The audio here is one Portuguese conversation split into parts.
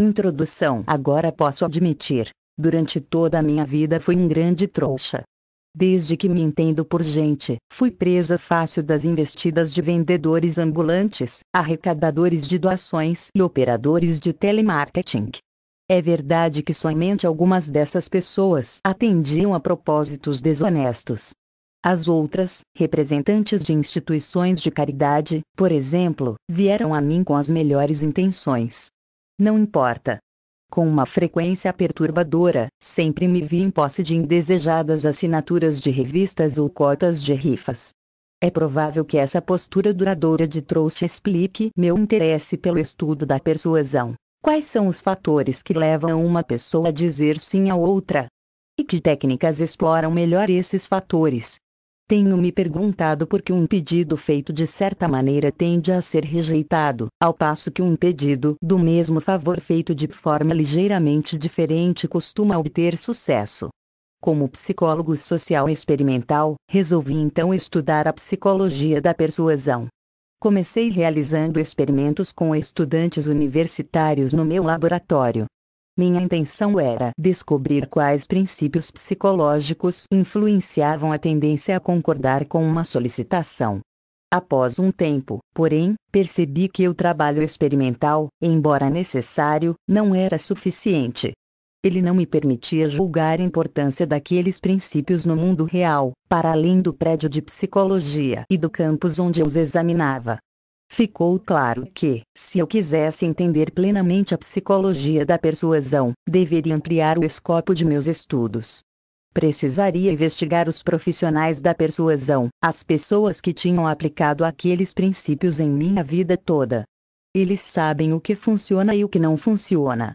Introdução Agora posso admitir, durante toda a minha vida fui um grande trouxa. Desde que me entendo por gente, fui presa fácil das investidas de vendedores ambulantes, arrecadadores de doações e operadores de telemarketing. É verdade que somente algumas dessas pessoas atendiam a propósitos desonestos. As outras, representantes de instituições de caridade, por exemplo, vieram a mim com as melhores intenções não importa. Com uma frequência perturbadora, sempre me vi em posse de indesejadas assinaturas de revistas ou cotas de rifas. É provável que essa postura duradoura de trouxa explique meu interesse pelo estudo da persuasão. Quais são os fatores que levam uma pessoa a dizer sim a outra? E que técnicas exploram melhor esses fatores? Tenho me perguntado por que um pedido feito de certa maneira tende a ser rejeitado, ao passo que um pedido do mesmo favor feito de forma ligeiramente diferente costuma obter sucesso. Como psicólogo social experimental, resolvi então estudar a psicologia da persuasão. Comecei realizando experimentos com estudantes universitários no meu laboratório. Minha intenção era descobrir quais princípios psicológicos influenciavam a tendência a concordar com uma solicitação. Após um tempo, porém, percebi que o trabalho experimental, embora necessário, não era suficiente. Ele não me permitia julgar a importância daqueles princípios no mundo real, para além do prédio de psicologia e do campus onde eu os examinava ficou claro que, se eu quisesse entender plenamente a psicologia da persuasão, deveria ampliar o escopo de meus estudos. Precisaria investigar os profissionais da persuasão, as pessoas que tinham aplicado aqueles princípios em minha vida toda. Eles sabem o que funciona e o que não funciona.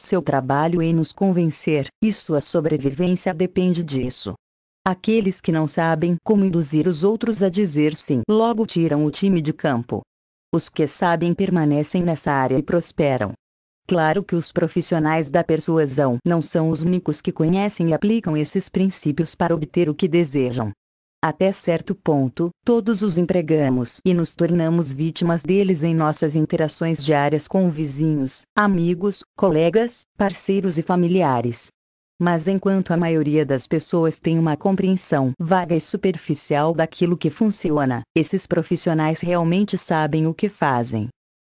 Seu trabalho em nos convencer, e sua sobrevivência depende disso. Aqueles que não sabem como induzir os outros a dizer sim logo tiram o time de campo. Os que sabem permanecem nessa área e prosperam. Claro que os profissionais da persuasão não são os únicos que conhecem e aplicam esses princípios para obter o que desejam. Até certo ponto, todos os empregamos e nos tornamos vítimas deles em nossas interações diárias com vizinhos, amigos, colegas, parceiros e familiares. Mas enquanto a maioria das pessoas tem uma compreensão vaga e superficial daquilo que funciona, esses profissionais realmente sabem o que fazem.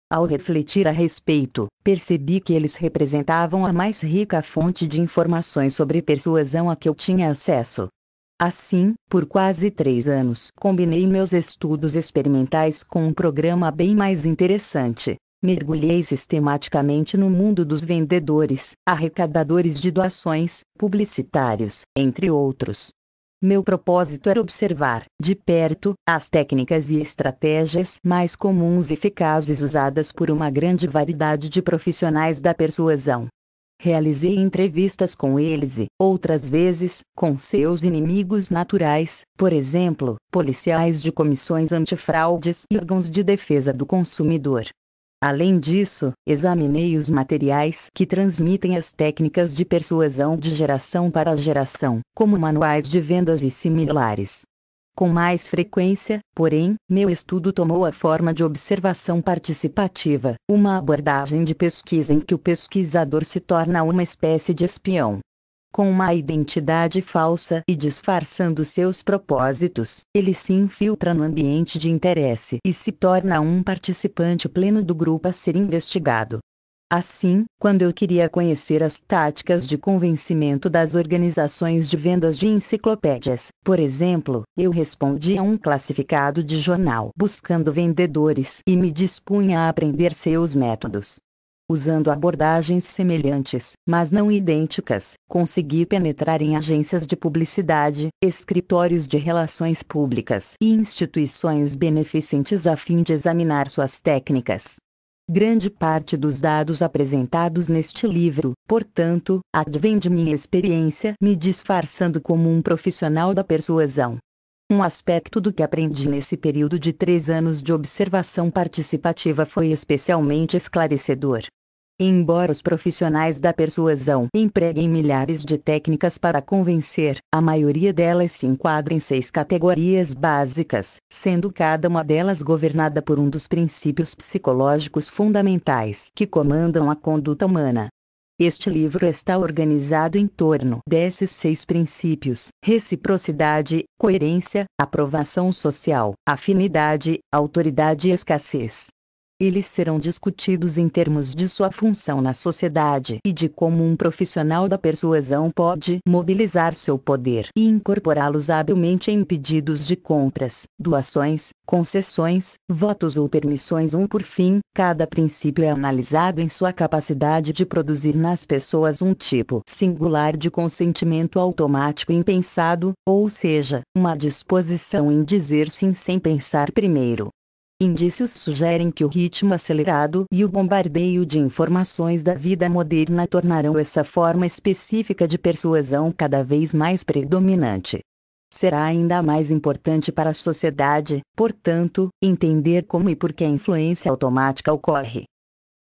Ao refletir a respeito, percebi que eles representavam a mais rica fonte de informações sobre persuasão a que eu tinha acesso. Assim, por quase três anos, combinei meus estudos experimentais com um programa bem mais interessante, Mergulhei sistematicamente no mundo dos vendedores, arrecadadores de doações, publicitários, entre outros. Meu propósito era observar, de perto, as técnicas e estratégias mais comuns e eficazes usadas por uma grande variedade de profissionais da persuasão. Realizei entrevistas com eles e, outras vezes, com seus inimigos naturais, por exemplo, policiais de comissões antifraudes e órgãos de defesa do consumidor. Além disso, examinei os materiais que transmitem as técnicas de persuasão de geração para geração, como manuais de vendas e similares. Com mais frequência, porém, meu estudo tomou a forma de observação participativa, uma abordagem de pesquisa em que o pesquisador se torna uma espécie de espião. Com uma identidade falsa e disfarçando seus propósitos, ele se infiltra no ambiente de interesse e se torna um participante pleno do grupo a ser investigado. Assim, quando eu queria conhecer as táticas de convencimento das organizações de vendas de enciclopédias, por exemplo, eu respondi a um classificado de jornal buscando vendedores e me dispunha a aprender seus métodos usando abordagens semelhantes, mas não idênticas, consegui penetrar em agências de publicidade, escritórios de relações públicas e instituições beneficentes a fim de examinar suas técnicas. Grande parte dos dados apresentados neste livro, portanto, advém de minha experiência me disfarçando como um profissional da persuasão. Um aspecto do que aprendi nesse período de três anos de observação participativa foi especialmente esclarecedor. Embora os profissionais da persuasão empreguem milhares de técnicas para convencer, a maioria delas se enquadra em seis categorias básicas, sendo cada uma delas governada por um dos princípios psicológicos fundamentais que comandam a conduta humana. Este livro está organizado em torno desses seis princípios: reciprocidade, coerência, aprovação social, afinidade, autoridade e escassez eles serão discutidos em termos de sua função na sociedade e de como um profissional da persuasão pode mobilizar seu poder e incorporá-los habilmente em pedidos de compras, doações, concessões, votos ou permissões. Um por fim, cada princípio é analisado em sua capacidade de produzir nas pessoas um tipo singular de consentimento automático impensado, ou seja, uma disposição em dizer sim sem pensar primeiro. Indícios sugerem que o ritmo acelerado e o bombardeio de informações da vida moderna tornarão essa forma específica de persuasão cada vez mais predominante. Será ainda mais importante para a sociedade, portanto, entender como e por que a influência automática ocorre.